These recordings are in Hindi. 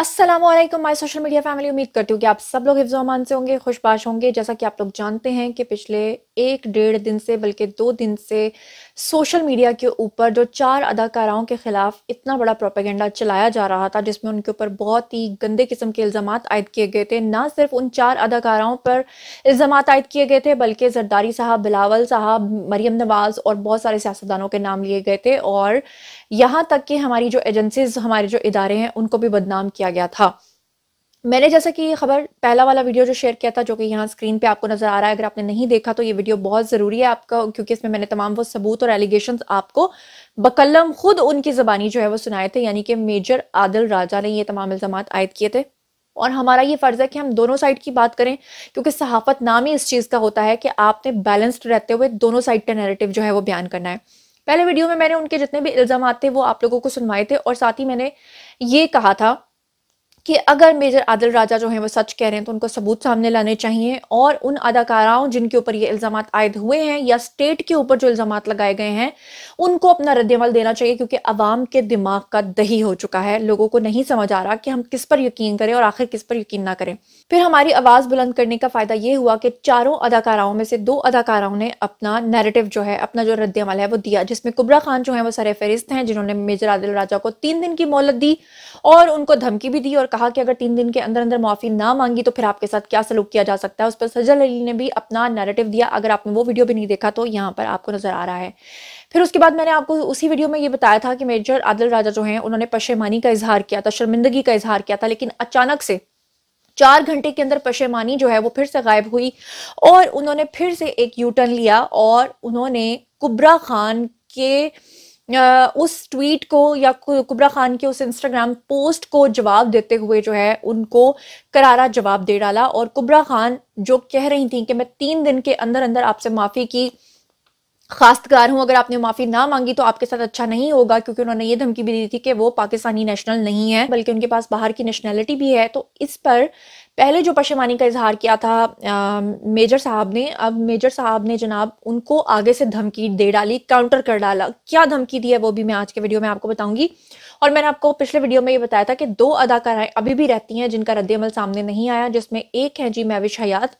Aslam my social media family उम्मीद करती हूँ कि आप सब लोग अमान से होंगे खुशबाश होंगे जैसा कि आप लोग जानते हैं कि पिछले एक डेढ़ दिन से बल्कि दो दिन से सोशल मीडिया के ऊपर जो चार अदाकाराओं के ख़िलाफ़ इतना बड़ा प्रोपेगेंडा चलाया जा रहा था जिसमें उनके ऊपर बहुत ही गंदे किस्म के इल्ज़ाम आयद किए गए थे ना सिर्फ उन चार अदाकाराओं पर इल्ज़ाम आयद किए गए थे बल्कि जरदारी साहब बिलावल साहब मरीम नवाज़ और बहुत सारे सियासतदानों के नाम लिए गए थे और यहाँ तक कि हमारी जो एजेंसीज हमारे जो इदारे हैं उनको भी बदनाम किया किया गया था मैंने जैसा कि ये खबर पहला वाला वीडियो जो शेयर किया था जो कि यहाँ स्क्रीन पे आपको नजर आ रहा है अगर आपने नहीं देखा तो ये वीडियो बहुत ज़रूरी है आपका क्योंकि इसमें मैंने तमाम वो सबूत और एलिगेशन आपको बकलम खुद उनकी ज़बानी जो है वो सुनाए थे यानी कि मेजर आदिल राजा ने ये तमाम इल्ज़ाम आयद किए थे और हमारा ये फ़र्ज़ है कि हम दोनों साइड की बात करें क्योंकि सहाफत नाम ही इस चीज़ का होता है कि आपने बैलेंस्ड रहते हुए दोनों साइड का नेरेटिव जो है वो बयान करना है पहले वीडियो में मैंने उनके जितने भी इल्ज़ाम थे वो आप लोगों को सुनवाए थे और साथ ही मैंने ये कहा था कि अगर मेजर आदिल राजा जो हैं वो सच कह रहे हैं तो उनको सबूत सामने लाने चाहिए और उन अदाकाराओं जिनके ऊपर ये इल्ज़ाम आयद हुए हैं या स्टेट के ऊपर जो इल्ज़ाम लगाए गए हैं उनको अपना रद्दमल देना चाहिए क्योंकि अवाम के दिमाग का दही हो चुका है लोगों को नहीं समझ आ रहा कि हम किस पर यकीन करें और आखिर किस पर यकीन ना करें फिर हमारी आवाज़ बुलंद करने का फ़ायदा ये हुआ कि चारों अदाकाराओं में से दो अदाकाराओं ने अपना नेरेटिव जो है अपना जो रद्दमल है वो दिया जिसमें कुबरा खान जो है वो सर फहरिस्त हैं जिन्होंने मेजर आदिल राजा को तीन दिन की मोहलत दी और उनको धमकी भी दी और कहा कि अगर तीन दिन के अंदर अंदर माफ़ी ना मांगी तो फिर आपके साथ क्या सलूक किया जा सकता है उस पर सजल अली ने भी अपना नेरेटिव दिया अगर आपने वो वीडियो भी नहीं देखा तो यहाँ पर आपको नज़र आ रहा है फिर उसके बाद मैंने आपको उसी वीडियो में ये बताया था कि मेजर आदिल राजा जो हैं उन्होंने पशेमानी का इजहार किया था शर्मिंदगी का इजहार किया था लेकिन अचानक से चार घंटे के अंदर पशेमानी जो है वो फिर से गायब हुई और उन्होंने फिर से एक यूटर्न लिया और उन्होंने कुबरा खान के उस ट्वीट को या कुबरा खान के उस इंस्टाग्राम पोस्ट को जवाब देते हुए जो है उनको करारा जवाब दे डाला और कुबरा खान जो कह रही थी कि मैं तीन दिन के अंदर अंदर आपसे माफ़ी की खासतगार हूं अगर आपने माफी ना मांगी तो आपके साथ अच्छा नहीं होगा क्योंकि उन्होंने ये धमकी भी दी थी कि वो पाकिस्तानी नेशनल नहीं है बल्कि उनके पास बाहर की नेशनैलिटी भी है तो इस पर पहले जो पशेमानी का इजहार किया था आ, मेजर साहब ने अब मेजर साहब ने जनाब उनको आगे से धमकी दे डाली काउंटर कर डाला क्या धमकी दी है वो भी मैं आज के वीडियो में आपको बताऊंगी और मैंने आपको पिछले वीडियो में ये बताया था कि दो अदाकाराएं अभी भी रहती हैं जिनका रद्दमल सामने नहीं आया जिसमें एक है जी मैविश हयात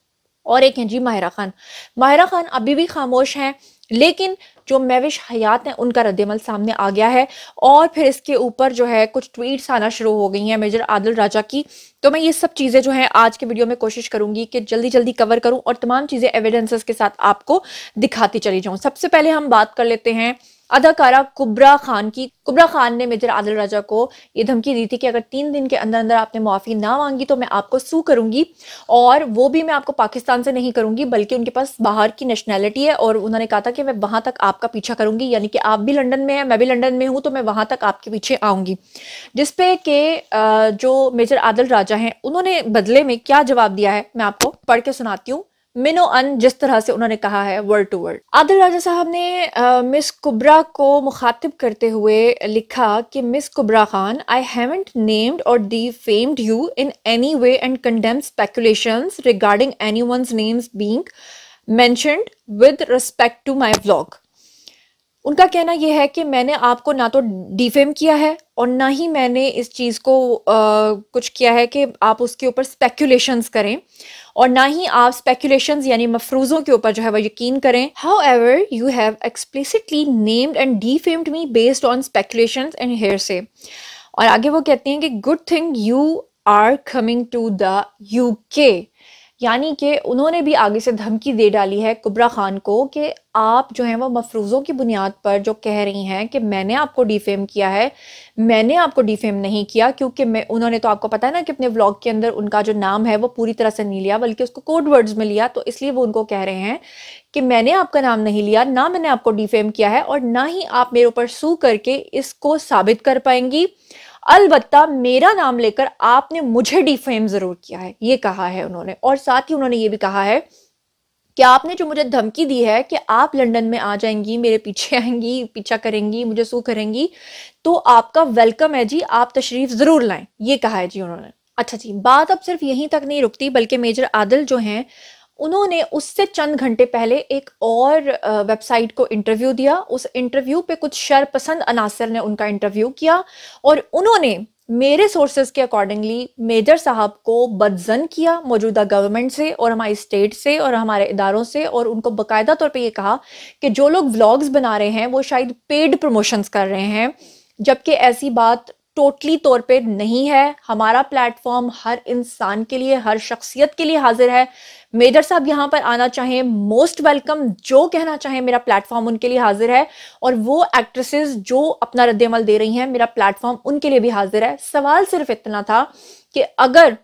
और एक हैं जी माहिरा खान माहिरा खान अभी भी खामोश हैं लेकिन जो मेविश हयात हैं उनका रद्दमल सामने आ गया है और फिर इसके ऊपर जो है कुछ ट्वीट्स आना शुरू हो गई हैं मेजर आदिल राजा की तो मैं ये सब चीज़ें जो हैं आज के वीडियो में कोशिश करूंगी कि जल्दी जल्दी कवर करूं और तमाम चीज़ें एविडेंसेस के साथ आपको दिखाती चली जाऊं सबसे पहले हम बात कर लेते हैं अदाकारा कुबरा खान की कुबरा खान ने मेजर आदिल राजा को ये धमकी दी थी कि अगर तीन दिन के अंदर अंदर आपने मुआफ़ी ना मांगी तो मैं आपको सू करूंगी और वो भी मैं आपको पाकिस्तान से नहीं करूंगी बल्कि उनके पास बाहर की नेशनैलिटी है और उन्होंने कहा था कि मैं वहाँ तक आपका पीछा करूंगी यानी कि आप भी लंडन में है मैं भी लंडन में हूँ तो मैं वहाँ तक आपके पीछे आऊँगी जिसपे के जो मेजर आदिल राजा हैं उन्होंने बदले में क्या जवाब दिया है मैं आपको पढ़ के सुनाती हूँ मिनो अन जिस तरह से उन्होंने कहा है word to word Adil Raja साहब ने मिस कुबरा को मुखातिब करते हुए लिखा कि miss Kubra Khan I haven't named or defamed you in any way and condemn speculation regarding anyone's names being mentioned with respect to my blog उनका कहना यह है कि मैंने आपको ना तो डिफेम किया है और ना ही मैंने इस चीज़ को आ, कुछ किया है कि आप उसके ऊपर स्पेकुलेशंस करें और ना ही आप स्पेकुलेशंस यानी मफरूजों के ऊपर जो है वह यकीन करें however you have explicitly named and defamed me based on speculation and hearsay और आगे वो कहती हैं कि good thing you are coming to the U K यानी कि उन्होंने भी आगे से धमकी दे डाली है कुबरा खान को कि आप जो हैं वो मफरूज़ों की बुनियाद पर जो कह रही हैं कि मैंने आपको डिफेम किया है मैंने आपको डिफेम नहीं किया क्योंकि मैं उन्होंने तो आपको पता है ना कि अपने व्लॉग के अंदर उनका जो नाम है वो पूरी तरह से नहीं लिया बल्कि उसको कोड वर्ड्स में लिया तो इसलिए वो उनको कह रहे हैं कि मैंने आपका नाम नहीं लिया ना मैंने आपको डिफेम किया है और ना ही आप मेरे ऊपर सू करके इसको साबित कर पाएंगी अलबत्ता मेरा नाम लेकर आपने मुझे डिफेम जरूर किया है ये कहा है उन्होंने और साथ ही उन्होंने ये भी कहा है कि आपने जो मुझे धमकी दी है कि आप लंदन में आ जाएंगी मेरे पीछे आएंगी पीछा करेंगी मुझे सू करेंगी तो आपका वेलकम है जी आप तशरीफ ज़रूर लाएं ये कहा है जी उन्होंने अच्छा जी बात अब सिर्फ यहीं तक नहीं रुकती बल्कि मेजर आदिल जो हैं उन्होंने उससे चंद घंटे पहले एक और वेबसाइट को इंटरव्यू दिया उस इंटरव्यू पे कुछ शरपसंद अनासर ने उनका इंटरव्यू किया और उन्होंने मेरे सोर्सेज के अकॉर्डिंगली मेजर साहब को बदजन किया मौजूदा गवर्नमेंट से और हमारी स्टेट से और हमारे इदारों से और उनको बाकायदा तौर पे ये कहा कि जो लोग व्लॉग्स बना रहे हैं वो शायद पेड प्रमोशंस कर रहे हैं जबकि ऐसी बात टोटली तौर पे नहीं है हमारा प्लेटफॉर्म हर इंसान के लिए हर शख्सियत के लिए हाजिर है मेजर साहब यहाँ पर आना चाहें मोस्ट वेलकम जो कहना चाहें मेरा प्लेटफॉर्म उनके लिए हाजिर है और वो एक्ट्रेसेस जो अपना रद्दमल दे रही हैं मेरा प्लेटफॉर्म उनके लिए भी हाजिर है सवाल सिर्फ इतना था कि अगर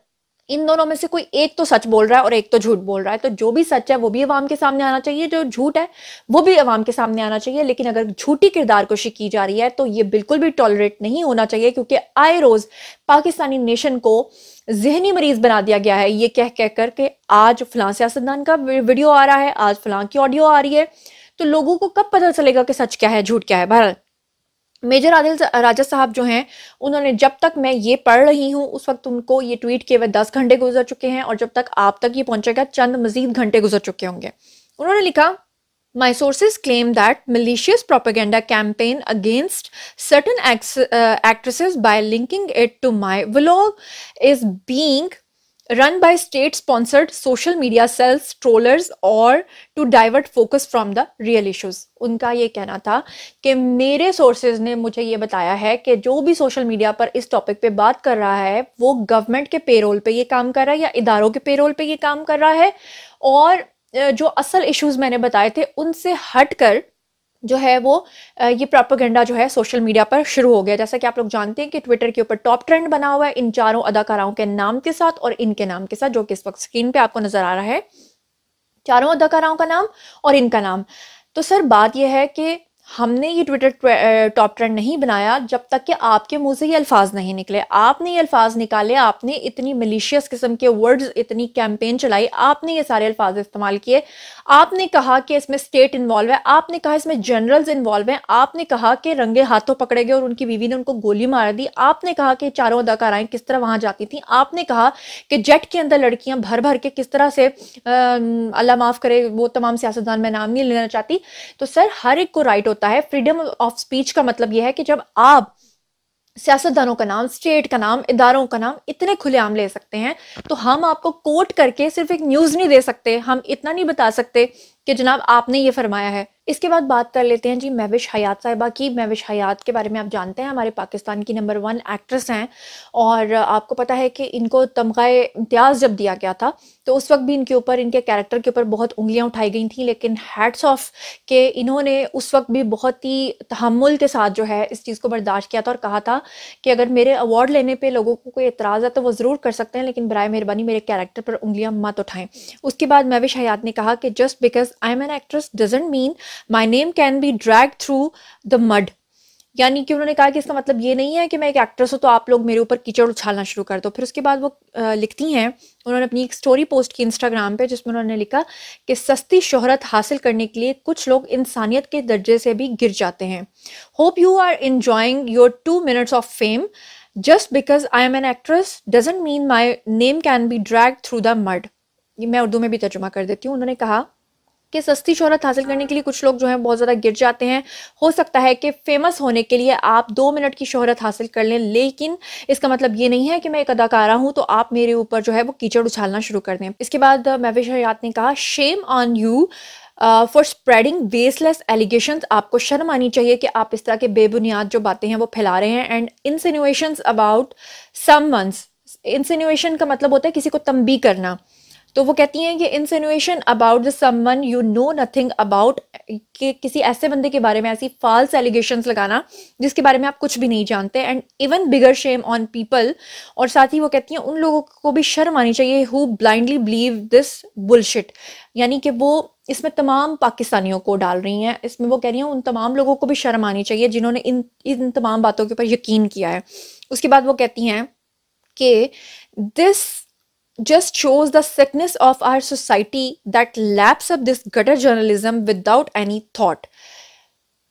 इन दोनों में से कोई एक तो सच बोल रहा है और एक तो झूठ बोल रहा है तो जो भी सच है वो भी अवाम के सामने आना चाहिए जो झूठ है वो भी अवाम के सामने आना चाहिए लेकिन अगर झूठी किरदार कोशी की जा रही है तो ये बिल्कुल भी टॉलरेट नहीं होना चाहिए क्योंकि आए रोज पाकिस्तानी नेशन को जहनी मरीज बना दिया गया है ये कह कह कर के आज फलां सियासतदान का वीडियो आ रहा है आज फलां की ऑडियो आ रही है तो लोगों को कब पता चलेगा कि सच क्या है झूठ क्या है भारत मेजर आदिल राजा साहब जो हैं उन्होंने जब तक मैं ये पढ़ रही हूँ उस वक्त उनको ये ट्वीट किए हुए दस घंटे गुजर चुके हैं और जब तक आप तक ये पहुंचेगा चंद मजीद घंटे गुजर चुके होंगे उन्होंने लिखा my sources claim that malicious propaganda campaign against certain actresses by linking it to my vlog is being run by state sponsored social media cells trollers or to divert focus from the real issues उनका ये कहना था कि मेरे सोर्सेज ने मुझे ये बताया है कि जो भी सोशल मीडिया पर इस टॉपिक पे बात कर रहा है वो गवर्नमेंट के पेरोल पे ये काम कर रहा है या इदारों के पेरोल पे ये काम कर रहा है और जो असल इश्यूज मैंने बताए थे उनसे हटकर जो है वो ये प्रोपोगंडा जो है सोशल मीडिया पर शुरू हो गया जैसा कि आप लोग जानते हैं कि ट्विटर के ऊपर टॉप ट्रेंड बना हुआ है इन चारों अदाकाराओं के नाम के साथ और इनके नाम के साथ जो कि इस वक्त स्क्रीन पे आपको नजर आ रहा है चारों अदाकाराओं का नाम और इनका नाम तो सर बात यह है कि हमने ये ट्विटर टॉप ट्रेंड नहीं बनाया जब तक कि आपके मुंह से ये अल्फाज नहीं निकले आपने ये अल्फाज निकाले आपने इतनी मलिशियस किस्म के वर्ड्स इतनी कैंपेन चलाई आपने ये सारे अल्फाज इस्तेमाल किए आपने कहा कि इसमें स्टेट इन्वॉल्व है आपने कहा इसमें जनरल्स इन्वॉल्व हैं आपने कहा कि रंगे हाथों पकड़े गए और उनकी बीवी ने उनको गोली मार दी आपने कहा कि चारों अदाकाराएं किस तरह वहां जाती थी आपने कहा कि जेट के अंदर लड़कियां भर भर के किस तरह से अल्लाह माफ करे वो तमाम सियासतदान में नाम नहीं लेना चाहती तो सर हर एक को राइट होता होता है फ्रीडम ऑफ स्पीच का मतलब यह है कि जब आप सियासतदानों का नाम स्टेट का नाम इदारों का नाम इतने खुलेआम ले सकते हैं तो हम आपको कोट करके सिर्फ एक न्यूज़ नहीं दे सकते हम इतना नहीं बता सकते कि जनाब आपने ये फरमाया है इसके बाद बात कर लेते हैं जी महविश हयात साहिबा की महविश हयात के बारे में आप जानते हैं हमारे पाकिस्तान की नंबर वन एक्ट्रेस हैं और आपको पता है कि इनको तमगा इम्तियाज़ जब दिया गया था तो उस वक्त भी इनके ऊपर इनके कैरेक्टर के ऊपर बहुत उंगलियां उठाई गई थी लेकिन हैट्स ऑफ के इन्होंने उस वक्त भी बहुत ही तहमुल के साथ जो है इस चीज़ को बर्दाश्त किया था और कहा था कि अगर मेरे अवार्ड लेने पर लोगों को कोई एतराज़ है तो वो ज़रूर कर सकते हैं लेकिन बर मेहरबानी मेरे कैरेक्टर पर उंगलियाँ मत उठाएँ उसके बाद महविश हयात ने कहा कि just because I am an actress doesn't mean my name can be drag through the mud यानी कि उन्होंने कहा कि इसका मतलब ये नहीं है कि मैं एक एक्ट्रेस हूँ तो आप लोग मेरे ऊपर कीचड़ उछालना शुरू कर दो फिर उसके बाद वो लिखती हैं उन्होंने अपनी एक स्टोरी पोस्ट की इंस्टाग्राम पे जिसमें उन्होंने लिखा कि सस्ती शोहरत हासिल करने के लिए कुछ लोग इंसानियत के दर्जे से भी गिर जाते हैं hope you are enjoying your two minutes of fame just because I am an actress doesn't mean my name can be drag through the mud मैं उर्दू में भी तर्जुमा कर देती हूँ उन्होंने कहा कि सस्ती शोहरत हासिल करने के लिए कुछ लोग जो हैं बहुत ज़्यादा गिर जाते हैं हो सकता है कि फेमस होने के लिए आप दो मिनट की शोहरत हासिल कर लें लेकिन इसका मतलब ये नहीं है कि मैं एक अदाकारा हूँ तो आप मेरे ऊपर जो है वो कीचड़ उछालना शुरू कर दें इसके बाद महवेश हयात ने कहा shame on you for spreading baseless allegation आपको शर्म आनी चाहिए कि आप इस तरह के बेबुनियाद जो बातें हैं वो फैला रहे हैं and insinuations about some months insinuation का मतलब होता है किसी को तंबी करना तो वो कहती हैं कि insinuation about the someone you know nothing about कि किसी ऐसे बंदे के बारे में ऐसी फॉल्स एलिगेशंस लगाना जिसके बारे में आप कुछ भी नहीं जानते and even bigger shame on people और साथ ही वो कहती हैं उन लोगों को भी शर्म आनी चाहिए who blindly believe this bullshit यानी कि वो इसमें तमाम पाकिस्तानियों को डाल रही हैं इसमें वो कह रही हैं उन तमाम लोगों को भी शर्म आनी चाहिए जिन्होंने इन इन तमाम बातों के ऊपर यकीन किया है उसके बाद वो कहती हैं कि this just shows the sickness of our society that laps up this gutter journalism without any thought.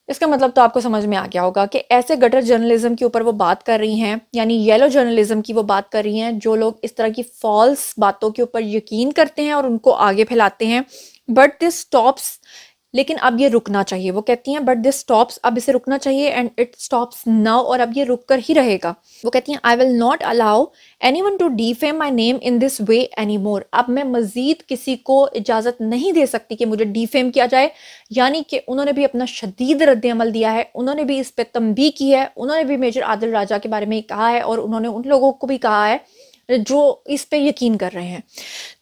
इसका मतलब तो आपको समझ में आ गया होगा कि ऐसे गटर जर्नलिज्म के ऊपर वो बात कर रही हैं यानी येलो जर्नलिज्म की वो बात कर रही हैं जो लोग इस तरह की फॉल्स बातों के ऊपर यकीन करते हैं और उनको आगे फैलाते हैं बट दिस स्टॉप्स लेकिन अब ये रुकना चाहिए वो कहती हैं बट दिस स्टॉप्स अब इसे रुकना चाहिए एंड इट स्टॉप्स नाउ और अब ये रुक कर ही रहेगा वो कहती हैं I will not allow anyone to defame my name in this way anymore अब मैं मजीद किसी को इजाज़त नहीं दे सकती कि मुझे डीफेम किया जाए यानी कि उन्होंने भी अपना शदीद अमल दिया है उन्होंने भी इस पर तंबी की है उन्होंने भी मेजर आदिल राजा के बारे में कहा है और उन्होंने उन लोगों को भी कहा है जो इस पर यकीन कर रहे हैं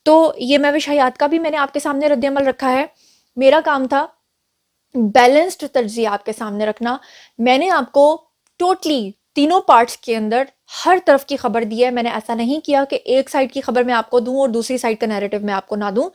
तो ये मैं विश हयात का भी मैंने आपके सामने अमल रखा है मेरा काम था बैलेंस्ड तरजीह आपके सामने रखना मैंने आपको टोटली तीनों पार्ट्स के अंदर हर तरफ की खबर दी है मैंने ऐसा नहीं किया कि एक साइड की खबर मैं आपको दूं और दूसरी साइड का नैरेटिव मैं आपको ना दूं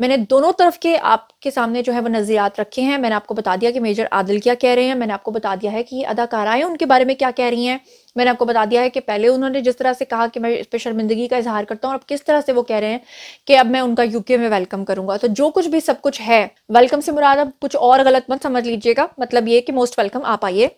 मैंने दोनों तरफ के आपके सामने जो है वो नज़रियात रखे हैं मैंने आपको बता दिया कि मेजर आदिल क्या कह रहे हैं मैंने आपको बता दिया है कि ये अदाकाराएं उनके बारे में क्या कह रही हैं मैंने आपको बता दिया है कि पहले उन्होंने जिस तरह से कहा कि मैं इस पर शर्मिंदगी का इजहार करता हूँ और अब किस तरह से वो कह रहे हैं कि अब मैं उनका यूके में वेलकम करूंगा तो जो कुछ भी सब कुछ है वेलकम से मुराद अब कुछ और गलत मत समझ लीजिएगा मतलब ये कि मोस्ट वेलकम आप आइए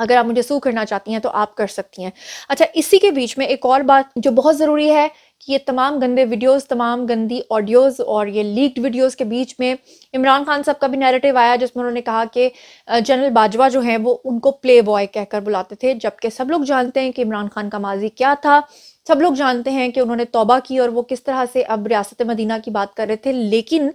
अगर आप मुझे सू करना चाहती हैं तो आप कर सकती हैं अच्छा इसी के बीच में एक और बात जो बहुत ज़रूरी है कि ये तमाम गंदे वीडियोस तमाम गंदी ऑडियोस और ये लीक्ड वीडियोस के बीच में इमरान खान साहब का भी नैरेटिव आया जिसमें उन्होंने कहा कि जनरल बाजवा जो हैं वो उनको प्ले बॉय कहकर बुलाते थे जबकि सब लोग जानते हैं कि इमरान खान का माजी क्या था सब लोग जानते हैं कि उन्होंने तोबा की और वो किस तरह से अब रियासत मदीना की बात कर रहे थे लेकिन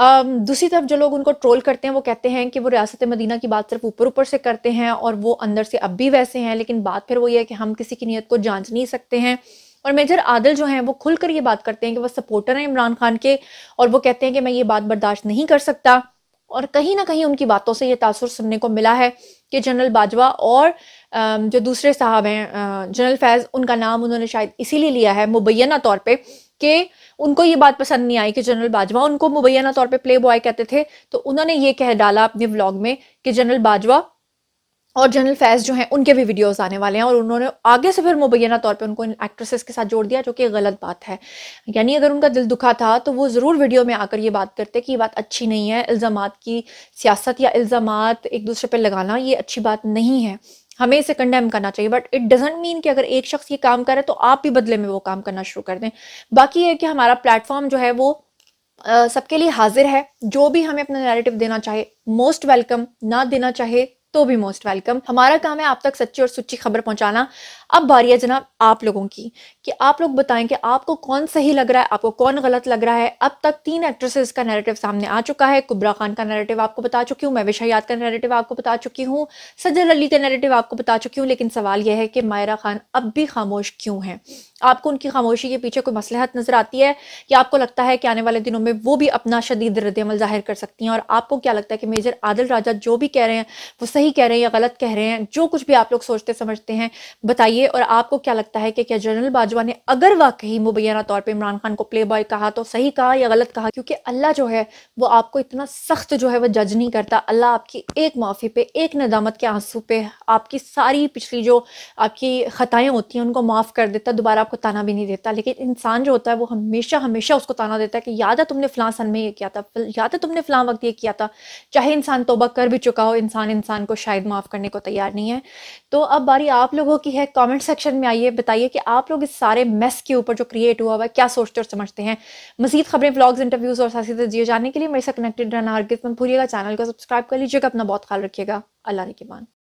दूसरी तरफ जो लोग उनको ट्रोल करते हैं वो कहते हैं कि वो रियासत मदीना की बात सिर्फ ऊपर ऊपर से करते हैं और वो अंदर से अब भी वैसे हैं लेकिन बात फिर वही है कि हम किसी की नीयत को जांच नहीं सकते हैं और मेजर आदिल जो हैं वो खुलकर ये बात करते हैं कि वो सपोर्टर हैं इमरान खान के और वो कहते हैं कि मैं ये बात बर्दाश्त नहीं कर सकता और कहीं ना कहीं उनकी बातों से ये तासर सुनने को मिला है कि जनरल बाजवा और जो दूसरे साहब हैं जनरल फैज़ उनका नाम उन्होंने शायद इसीलिए लिया है मुबैना तौर पर के उनको ये बात पसंद नहीं आई कि जनरल बाजवा उनको मुबैना तौर पे प्ले बॉय कहते थे तो उन्होंने ये कह डाला अपने व्लॉग में कि जनरल बाजवा और जनरल फैज जो हैं उनके भी वीडियोस आने वाले हैं और उन्होंने आगे से फिर मुबैना तौर पे उनको इन एक्ट्रेसेस के साथ जोड़ दिया जो कि गलत बात है यानी अगर उनका दिल दुखा था तो वो ज़रूर वीडियो में आकर ये बात करते कि ये बात अच्छी नहीं है इल्ज़ाम की सियासत या इल्ज़ाम एक दूसरे पर लगाना ये अच्छी बात नहीं है हमें इसे कंडेम करना चाहिए बट इट डजेंट मीन कि अगर एक शख्स ये काम करे तो आप भी बदले में वो काम करना शुरू कर दें बाकी ये कि हमारा प्लेटफॉर्म जो है वो सबके लिए हाजिर है जो भी हमें अपना नैरेटिव देना चाहे मोस्ट वेलकम ना देना चाहे तो भी मोस्ट वेलकम हमारा काम है आप तक सच्ची और सच्ची खबर पहुंचाना अब बारी है जनाब आप लोगों की कि आप लोग बताएं कि आपको कौन सही लग रहा है आपको कौन गलत लग रहा है अब तक तीन एक्ट्रेसेस का नैरेटिव सामने आ चुका है कुबरा खान का नैरेटिव आपको बता चुकी हूँ मैं याद का नैरेटिव आपको बता चुकी हूँ सज्जल अली का नैरेटिव आपको बता चुकी हूँ लेकिन सवाल यह है कि मायरा खान अब भी खामोश क्यों है आपको उनकी खामोशी के पीछे कोई मसलहत नजर आती है या आपको लगता है कि आने वाले दिनों में वो भी अपना शदीद रद्दमल जाहिर कर सकती हैं और आपको क्या लगता है कि मेजर आदिल राजा जो भी कह रहे हैं वो सही कह रहे हैं या गलत कह रहे हैं जो कुछ भी आप लोग सोचते समझते हैं बताइए चाहिए और आपको क्या लगता है कि क्या जनरल बाजवा ने अगर वाकई मुबैना तौर पर इमरान खान को प्ले बॉय कहा तो सही कहा या गलत कहा क्योंकि अल्लाह जो है वो आपको इतना सख्त जो है वो जज नहीं करता अल्लाह आपकी एक माफ़ी पे एक नदामत के आंसू पे आपकी सारी पिछली जो आपकी ख़ताएँ होती हैं उनको माफ़ कर देता दोबारा आपको ताना भी नहीं देता लेकिन इंसान जो होता है वो हमेशा हमेशा उसको ताना देता है कि याद है तुमने फ़लाँ सन में ये किया था याद है तुमने फ़लाँ वक्त ये किया था चाहे इंसान तोबा कर भी चुका हो इंसान इंसान को शायद माफ़ करने को तैयार नहीं है तो अब बारी आप लोगों की है कॉमेंट कमेंट सेक्शन में आइए बताइए कि आप लोग इस सारे मेस के ऊपर जो क्रिएट हुआ हुआ है क्या सोचते और समझते हैं मजीद खबरें ब्लॉग्स इंटरव्यूज और साथी तजिए जानने के लिए मेरे साथ कनेक्टेड रहना हर मत भूलिएगा चैनल को सब्सक्राइब कर लीजिएगा अपना बहुत ख्याल रखिएगा अल्लाह के मान